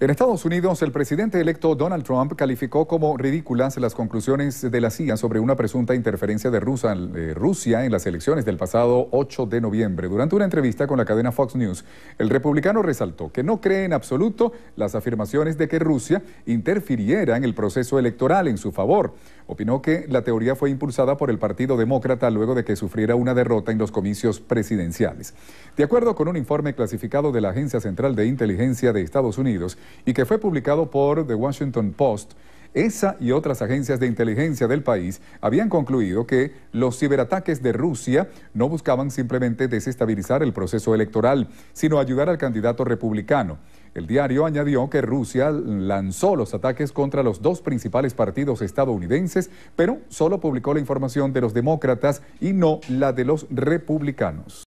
En Estados Unidos, el presidente electo Donald Trump calificó como ridículas las conclusiones de la CIA sobre una presunta interferencia de Rusia, en las elecciones del pasado 8 de noviembre. Durante una entrevista con la cadena Fox News, el republicano resaltó que no cree en absoluto las afirmaciones de que Rusia interfiriera en el proceso electoral en su favor. Opinó que la teoría fue impulsada por el Partido Demócrata luego de que sufriera una derrota en los comicios presidenciales. De acuerdo con un informe clasificado de la Agencia Central de Inteligencia de Estados Unidos y que fue publicado por The Washington Post, esa y otras agencias de inteligencia del país habían concluido que los ciberataques de Rusia no buscaban simplemente desestabilizar el proceso electoral, sino ayudar al candidato republicano. El diario añadió que Rusia lanzó los ataques contra los dos principales partidos estadounidenses, pero solo publicó la información de los demócratas y no la de los republicanos.